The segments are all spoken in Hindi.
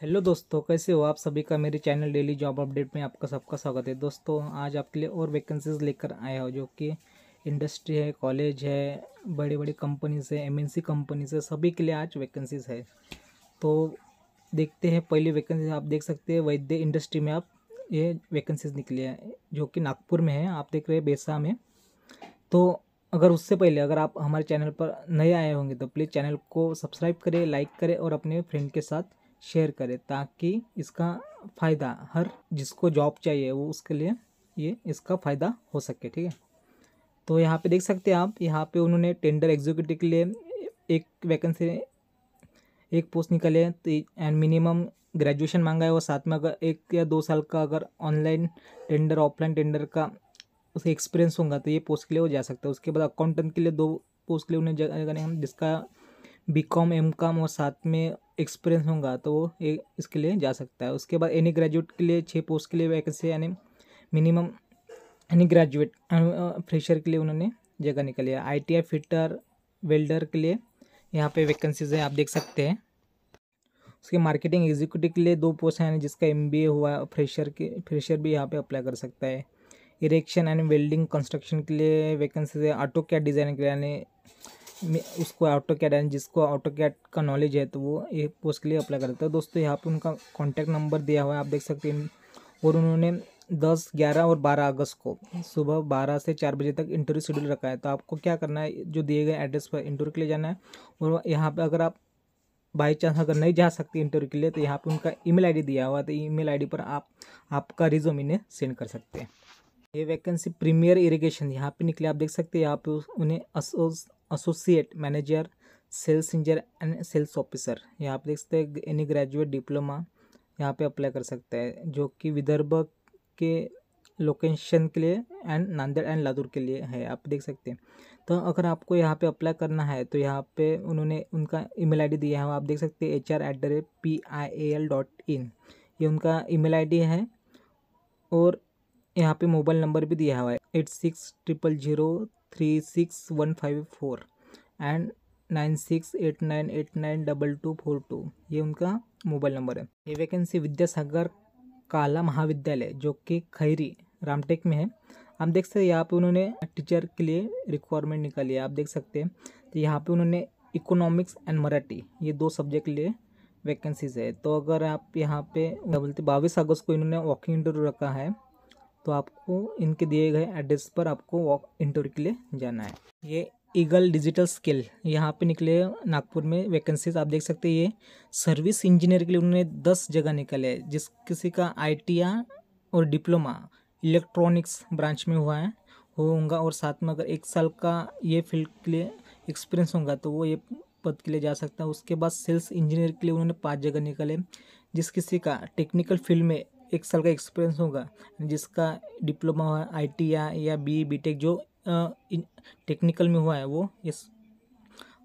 हेलो दोस्तों कैसे हो आप सभी का मेरे चैनल डेली जॉब अपडेट में आपका सबका स्वागत है दोस्तों आज आपके लिए और वैकेंसीज लेकर आया हो जो कि इंडस्ट्री है कॉलेज है बड़ी बड़ी कंपनीज है एमएनसी कंपनीज है सभी के लिए आज वैकेंसीज है तो देखते हैं पहली वैकेंसी आप देख सकते हैं वैद्य इंडस्ट्री में आप ये वैकेंसीज निकली है जो कि नागपुर में है आप देख रहे हैं बेसा में तो अगर उससे पहले अगर आप हमारे चैनल पर नए आए होंगे तो प्लीज़ चैनल को सब्सक्राइब करें लाइक करें और अपने फ्रेंड के साथ शेयर करें ताकि इसका फ़ायदा हर जिसको जॉब चाहिए वो उसके लिए ये इसका फ़ायदा हो सके ठीक है तो यहाँ पे देख सकते हैं आप यहाँ पे उन्होंने टेंडर एग्जीक्यूटिव के लिए एक वैकेंसी एक पोस्ट निकाले तो एंड मिनिमम ग्रेजुएशन मांगा है और साथ में अगर एक या दो साल का अगर ऑनलाइन टेंडर ऑफलाइन टेंडर का उसे एक्सपीरियंस होगा तो ये पोस्ट के लिए वो जा सकता है उसके बाद अकाउंटेंट के लिए दो पोस्ट के लिए उन्हें जगह हम जिसका बी कॉम एम कॉम और साथ में एक्सपीरियंस होगा तो वो इसके लिए जा सकता है उसके बाद एनी ग्रेजुएट के लिए छः पोस्ट के लिए वैकेंसी यानी मिनिमम एनी ग्रेजुएट फ्रेशर के लिए उन्होंने जगह निकाली है आई टी फिटर वेल्डर के लिए यहाँ पे वैकेंसीज है आप देख सकते हैं उसके मार्केटिंग एग्जीक्यूटिव के लिए दो पोस्ट हैं जिसका एम बी ए हुआ फ्रेशर के फ्रेशर भी यहाँ पे अप्लाई कर सकता है इरेक्शन एंड वेल्डिंग कंस्ट्रक्शन के लिए वैकेंसीज है ऑटो कैट डिज़ाइन के लिए यानी उसको ऑटो कैड एंड जिसको ऑटो कैड का नॉलेज है तो वो ये पोस्ट के लिए अप्लाई कर देता है दोस्तों यहाँ पे उनका कॉन्टैक्ट नंबर दिया हुआ है आप देख सकते हैं और उन्होंने दस ग्यारह और बारह अगस्त को सुबह बारह से चार बजे तक इंटरव्यू शेड्यूल रखा है तो आपको क्या करना है जो दिए गए एड्रेस पर इंटरव्यू के लिए जाना है और यहाँ पर अगर आप बाई चांस अगर नहीं जा सकते इंटरव्यू के लिए तो यहाँ पे उनका ईमेल आईडी दिया हुआ है तो ईमेल आईडी पर आप आपका रिज्यूम इन्हें सेंड कर सकते हैं ये वैकेंसी प्रीमियर इरिगेशन यहाँ पे निकले आप देख सकते हैं यहाँ पे उन्हें associate manager sales engineer and sales officer यहाँ पे देख सकते हैं एनी ग्रेजुएट डिप्लोमा यहाँ पे अप्लाई कर सकते हैं जो कि विदर्भ के लोकेशन के लिए एंड नांदेड़ एंड लादुर के लिए है आप देख सकते हैं तो अगर आपको यहाँ पे अप्लाई करना है तो यहाँ पे उन्होंने उनका ईमेल आईडी दिया है आप देख सकते हैं H R at the rate P I A L dot in ये उनका ईमेल आईडी है और यहाँ पे मोबाइल नंबर भी दिया हुआ है eight six triple zero three six one five four and nine six eight nine eight nine double two four two ये उनका मोबाइल नंबर है ये वैकेंसी विद्यासागर काला महाविद्यालय जो कि खैरी रामटेक में है आप देख सकते हैं यहाँ पे उन्होंने टीचर के लिए रिक्वायरमेंट निकाली है आप देख सकते हैं तो यहाँ पे उन्होंने इकोनॉमिक्स एंड मराठी ये दो सब्जेक्ट के लिए वैकेंसीज है तो अगर आप यहाँ पे बोलते बाईस अगस्त को इन्होंने वॉकिंग इंटरव्यू रखा है तो आपको इनके दिए गए एड्रेस पर आपको वॉक इंटरव्यू के लिए जाना है ये ईगल डिजिटल स्किल यहाँ पे निकले नागपुर में वैकेंसीज आप देख सकते हैं ये सर्विस इंजीनियर के लिए उन्होंने दस जगह निकले जिस किसी का आई और डिप्लोमा इलेक्ट्रॉनिक्स ब्रांच में हुआ है होगा और साथ में अगर एक साल का ये फील्ड के लिए एक्सपीरियंस होगा तो वो ये पद के लिए जा सकता है उसके बाद सेल्स इंजीनियर के लिए उन्होंने पाँच जगह निकले जिस किसी का टेक्निकल फील्ड में एक साल का एक्सपीरियंस होगा जिसका डिप्लोमा हुआ आई या या बी टेक जो टेक्निकल में हुआ है वो इस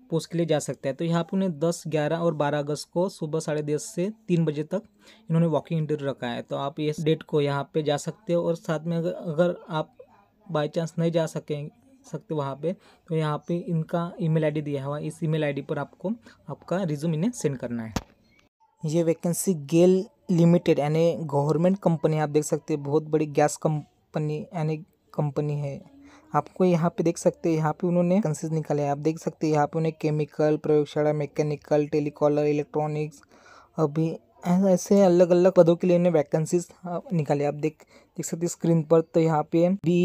पोस्ट के लिए जा सकता है तो यहाँ पर उन्हें दस ग्यारह और बारह अगस्त को सुबह साढ़े दस से तीन बजे तक इन्होंने वॉकिंग इंटरव्यू रखा है तो आप इस डेट को यहाँ पे जा सकते हो और साथ में अगर अगर आप बाई चांस नहीं जा सकें सकते वहाँ पे तो यहाँ पे इनका ईमेल आईडी दिया हुआ इस ईमेल आईडी पर आपको आपका रिज्यूम इन्हें सेंड करना है ये वैकेंसी गेल लिमिटेड यानी गवर्नमेंट कंपनी आप देख सकते हैं बहुत बड़ी गैस कंपनी यानी कंपनी है आपको यहाँ पे देख सकते हैं यहाँ पे उन्होंने कंसेज निकाले आप देख सकते हैं यहाँ पे उन्हें केमिकल प्रयोगशाला मैकेनिकल टेलीकॉलर इलेक्ट्रॉनिक्स अभी ऐसे अलग अलग पदों के लिए इन्हें वैकेंसीज निकाले आप देख देख सकते स्क्रीन पर तो यहाँ पे बी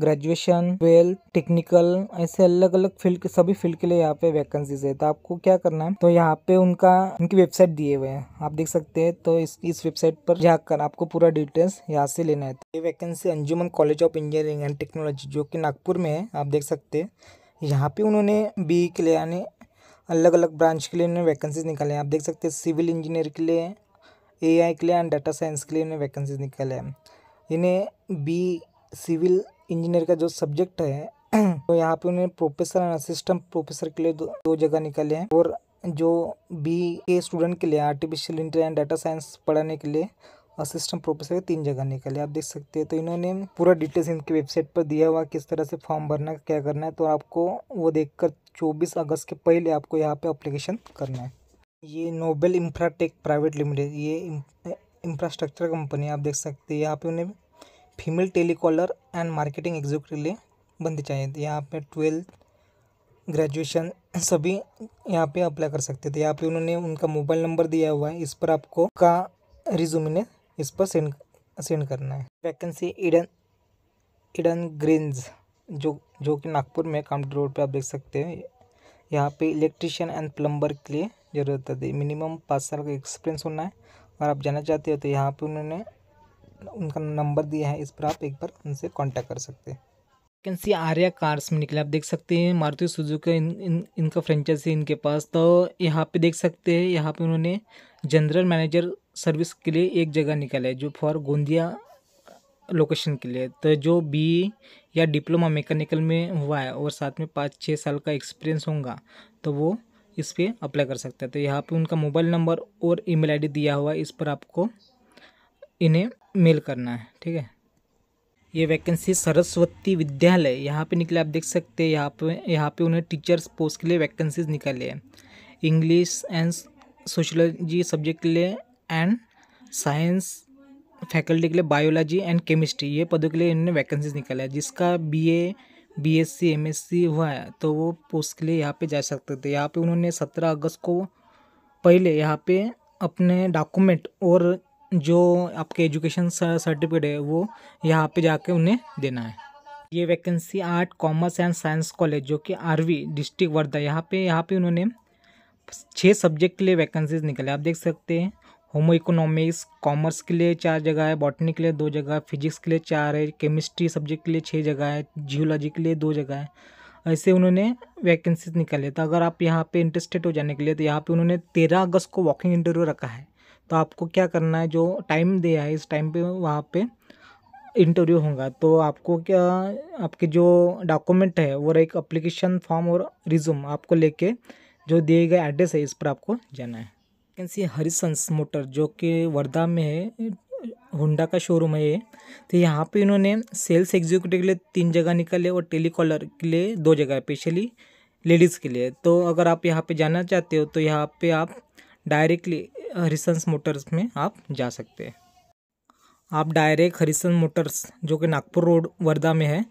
ग्रेजुएशन ट्वेल्थ टेक्निकल ऐसे अलग अलग फील्ड के सभी फील्ड के लिए यहाँ पे वैकेंसीज है तो आपको क्या करना है तो यहाँ पे उनका उनकी वेबसाइट दिए हुए हैं आप देख सकते हैं तो इस इस वेबसाइट पर जाकर आपको पूरा डिटेल्स यहाँ से लेना है तो ये vacancy Anjuman college of engineering and technology जो कि नागपुर में है आप देख सकते हैं यहाँ पे उन्होंने बी के लिए यानी अलग अलग ब्रांच के लिए इन्होंने वैकेंसीज निकाले हैं आप देख सकते हैं सिविल इंजीनियर के लिए आई के लिए एंड डाटा साइंस के लिए इन्होंने वैकेंसीज निकाले हैं इन्हें बी सिविल इंजीनियर का जो सब्जेक्ट है तो यहाँ पे उन्हें प्रोफेसर एंड असिस्टेंट प्रोफेसर के लिए दो, दो जगह निकाले हैं और जो बी के स्टूडेंट के लिए आर्टिफिशियल इंटेलिजेंस डाटा साइंस पढ़ाने के लिए असिस्टेंट प्रोफेसर के तीन जगह निकाले आप देख सकते हैं तो इन्होंने पूरा डिटेल्स इनकी वेबसाइट पर दिया हुआ किस तरह से फॉर्म भरना क्या करना है तो आपको वो देखकर चौबीस अगस्त के पहले आपको यहाँ पे अप्लीकेशन करना है ये नोबेल इंफ्राटेक प्राइवेट लिमिटेड ये इंफ्रास्ट्रक्चर कंपनी आप देख सकते हैं यहाँ पे उन्हें female telecaller and marketing executive लिए बंदे चाहिए थे यहाँ पे ट्वेल्थ ग्रेजुएशन सभी यहाँ पे अप्लाई कर सकते थे यहाँ पे उन्होंने उनका मोबाइल नंबर दिया हुआ है इस पर आपको का रिज्यूम इन्हें इस पर सेंड सेंड करना है वैकेंसी इडन इडन ग्रीन्स जो जो कि नागपुर में काउंटी रोड पे आप देख सकते हैं यहाँ पे इलेक्ट्रिशियन एंड प्लम्बर के लिए ज़रूरत है मिनिमम पाँच साल का एक्सपीरियंस होना है और आप जाना चाहते हो तो यहाँ पे उन्होंने उनका नंबर दिया है इस पर आप एक बार उनसे कांटेक्ट कर सकते हैं कैन सी आर्या कार्स में निकले आप देख सकते हैं मारुति सुजुकी इन, इन इनका फ्रेंचाइज है इनके पास तो यहाँ पे देख सकते हैं यहाँ पे उन्होंने जनरल मैनेजर सर्विस के लिए एक जगह निकाला है जो फॉर गोंदिया लोकेशन के लिए तो जो बी या डिप्लोमा मैकेनिकल में हुआ है और साथ में पाँच छः साल का एक्सपीरियंस होगा तो वो इस पर अप्लाई कर सकता है तो यहाँ पे उनका मोबाइल नंबर और ईमेल आईडी दिया हुआ है इस पर आपको इन्हें मेल करना है ठीक है ये वैकेंसी सरस्वती विद्यालय यहाँ पे निकले आप देख सकते हैं यहाँ पे यहाँ पे उन्हें टीचर्स पोस्ट के लिए वैकेंसीज निकाले हैं इंग्लिश एंड सोशलॉजी सब्जेक्ट के लिए एंड साइंस फैकल्टी के लिए बायोलॉजी एंड केमिस्ट्री ये पदों के लिए इन्होंने वैकेंसीज निकाला है जिसका B A B S C M S C हुआ है तो वो पोस्ट के लिए यहाँ पे जा सकते थे यहाँ पे उन्होंने सत्रह अगस्त को पहले यहाँ पे अपने डॉक्यूमेंट और जो आपके एजुकेशन सर्टिफिकेट है वो यहाँ पे जाके उन्हें देना है ये vacancy art commerce and science college जो कि आरवी डिस्ट्रिक्ट वर्धा यहाँ पे यहाँ पे उन्होंने छः सब्जेक्ट के लिए वैकेंसीज निकले आप देख सकते हैं होमो इकोनॉमिक्स कॉमर्स के लिए चार जगह है बॉटनी के लिए दो जगह है फिजिक्स के लिए चार है केमिस्ट्री सब्जेक्ट के लिए छः जगह है जियोलॉजी के लिए दो जगह है ऐसे उन्होंने वैकेंसीज निकाले तो अगर आप यहाँ पे इंटरेस्टेड हो जाने के लिए तो यहाँ पे उन्होंने तेरह अगस्त को वॉकिंग इंटरव्यू रखा है तो आपको क्या करना है जो टाइम दिया है इस टाइम पर वहाँ पर इंटरव्यू होगा तो आपको क्या आपके जो डॉक्यूमेंट है वो एक अप्लीकेशन फॉर्म और रिज्यूम आपको लेके जो दिए गए एड्रेस है इस पर आपको जाना है कैन सी हरिशंस मोटर जो कि वर्धा में है होंडा का शोरूम है ये तो यहाँ पे इन्होंने सेल्स एग्जीक्यूटिव के लिए तीन जगह निकाले और टेलीकॉलर के लिए दो जगह स्पेशली लेडीज़ के लिए तो अगर आप यहाँ पे जाना चाहते हो तो यहाँ पे आप डायरेक्टली हरिशंस मोटर्स में आप जा सकते हैं आप डायरेक्ट हरिशंस मोटर्स जो कि नागपुर रोड वर्धा में है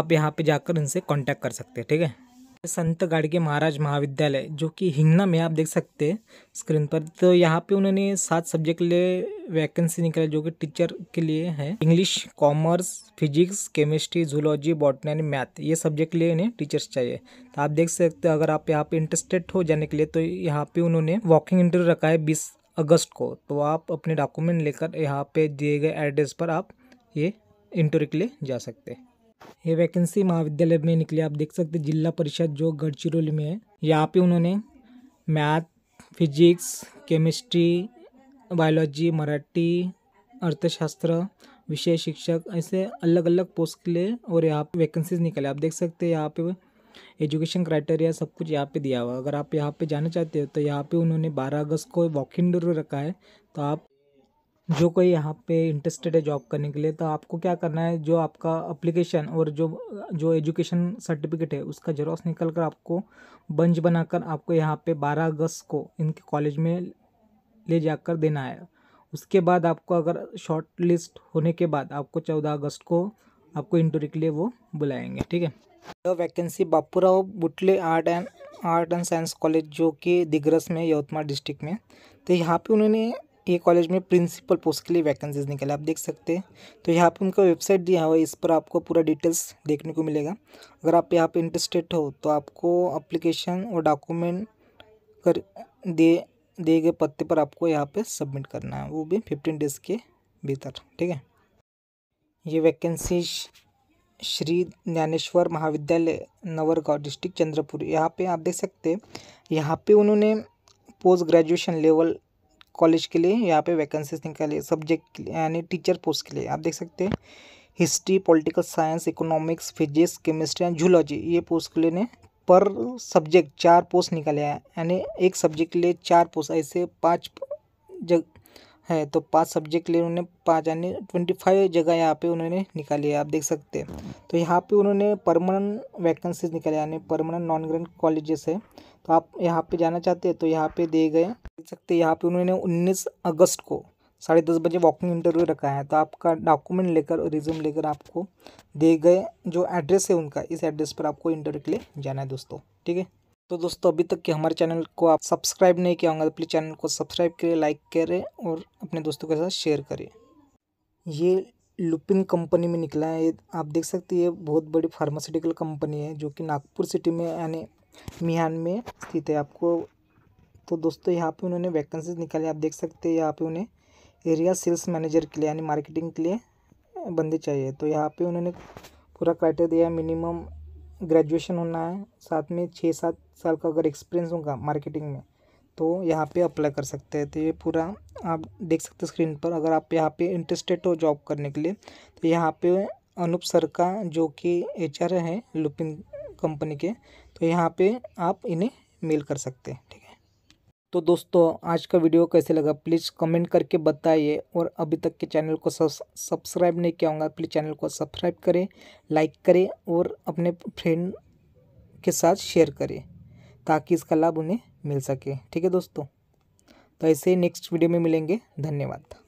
आप यहाँ पर जाकर इनसे कॉन्टैक्ट कर सकते हैं ठीक है संत गाड़गे महाराज महाविद्यालय जो कि हिंगना में आप देख सकते हैं स्क्रीन पर तो यहाँ पे उन्होंने सात सब्जेक्ट के लिए वैकेंसी निकाली जो कि टीचर के लिए है English commerce physics chemistry zoology botany and math ये सब्जेक्ट के लिए इन्हें टीचर्स चाहिए तो आप देख सकते अगर आप यहाँ पे इंटरेस्टेड हो जाने के लिए तो यहाँ पे उन्होंने वॉकिंग इंटरव्यू रखा है बीस अगस्त को तो आप अपने डॉक्यूमेंट लेकर यहाँ पे दिए गए एड्रेस पर आप ये इंटरव्यू के लिए जा सकते हैं ये वैकेंसी महाविद्यालय में निकली आप देख सकते जिला परिषद जो गढ़चिरौली में है यहाँ पे उन्होंने math physics chemistry biology Marathi अर्थशास्त्र विषय शिक्षक ऐसे अलग अलग पोस्ट के लिए और यहाँ पे वैकेंसीज निकले आप देख सकते हैं यहाँ पे एजुकेशन क्राइटेरिया सब कुछ यहाँ पे दिया हुआ अगर आप यहाँ पे जाना चाहते हो तो यहाँ पे उन्होंने 12 अगस्त को वॉक इन डोर रखा है तो आप जो कोई यहाँ पे इंटरेस्टेड है जॉब करने के लिए तो आपको क्या करना है जो आपका अप्लीकेशन और जो जो एजुकेशन सर्टिफिकेट है उसका जेरोस निकल कर आपको बंच बनाकर आपको यहाँ पे 12 अगस्त को इनके कॉलेज में ले जाकर देना है उसके बाद आपको अगर शॉर्ट लिस्ट होने के बाद आपको चौदह अगस्त को आपको इंटरव्यू के लिए वो बुलाएंगे ठीक है तो vacancy Bapurao Butle art and art and science college जो कि दिग्रस में यवतमाल डिस्ट्रिक्ट में तो यहाँ पे उन्होंने ये कॉलेज में प्रिंसिपल पोस्ट के लिए वैकेंसीज निकले आप देख सकते हैं तो यहाँ पे उनका वेबसाइट दिया हुआ है इस पर आपको पूरा डिटेल्स देखने को मिलेगा अगर आप यहाँ पे इंटरेस्टेड हो तो आपको अप्लीकेशन और डॉक्यूमेंट कर दे दिए गए पत्ते पर आपको यहाँ पे सबमिट करना है वो भी फिफ्टीन डेज के भीतर ठीक है ये वैकेंसी श्री ज्ञानेश्वर महाविद्यालय नवरगाँव डिस्ट्रिक्ट चंद्रपुर यहाँ पे आप देख सकते हैं यहाँ पे उन्होंने पोस्ट ग्रेजुएशन लेवल कॉलेज के लिए यहाँ पे वैकेंसीज निकाली सब्जेक्ट के यानी टीचर पोस्ट के लिए आप देख सकते हैं history political science economics physics chemistry and zoology ये पोस्ट के लिए ने पर सब्जेक्ट चार पोस्ट निकाले हैं यानी एक सब्जेक्ट के लिए चार पोस्ट ऐसे पाँच जग है तो पाँच सब्जेक्ट लिए उन्होंने पाँच यानी ट्वेंटी फाइव जगह यहाँ पे उन्होंने निकाली है आप देख सकते हैं तो यहाँ पे उन्होंने परमानेंट वैकेंसीज निकाले यानी परमानेंट नॉन ग्रेड कॉलेजेस है तो आप यहाँ पे जाना चाहते हैं तो यहाँ पे दिए गए देख सकते हैं यहाँ पे उन्होंने उन्नीस अगस्त को साढ़े दस बजे वॉकिंग इंटरव्यू रखा है तो आपका डॉक्यूमेंट लेकर और रिज्यूम लेकर आपको दिए गए जो एड्रेस है उनका इस एड्रेस पर आपको इंटरव्यू के लिए जाना है दोस्तों ठीक है तो दोस्तों अभी तक कि हमारे चैनल को आप सब्सक्राइब नहीं किया होगा तो प्लीज़ चैनल को सब्सक्राइब करें लाइक करें और अपने दोस्तों के साथ शेयर करें ये लुपिन कंपनी में निकला है आप देख सकते हैं बहुत बड़ी फार्मास्यूटिकल कंपनी है जो कि नागपुर सिटी में यानी मिहान में स्थित है आपको तो दोस्तों यहाँ पे उन्होंने वैकेंसीज निकाली आप देख सकते हैं यहाँ पे उन्हें एरिया सेल्स मैनेजर के लिए यानी मार्केटिंग के लिए बंदे चाहिए तो यहाँ पे उन्होंने पूरा क्राइटेरिया मिनिमम ग्रेजुएशन होना है साथ में छः सात साल का अगर एक्सपीरियंस होगा मार्केटिंग में तो यहाँ पे अप्लाई कर सकते हैं तो ये पूरा आप देख सकते हैं स्क्रीन पर अगर आप यहाँ पे इंटरेस्टेड हो जॉब करने के लिए तो यहाँ पे अनूप सर का जो कि एच आर है लुपिन कंपनी के तो यहाँ पे आप इन्हें मेल कर सकते हैं ठीक है तो दोस्तों आज का वीडियो कैसे लगा प्लीज़ कमेंट करके बताइए और अभी तक के चैनल को सब्सक्राइब नहीं किया होगा प्लीज़ चैनल को सब्सक्राइब करें लाइक करें और अपने फ्रेंड के साथ शेयर करें ताकि इसका लाभ उन्हें मिल सके ठीक है दोस्तों तो ऐसे ही नेक्स्ट वीडियो में मिलेंगे धन्यवाद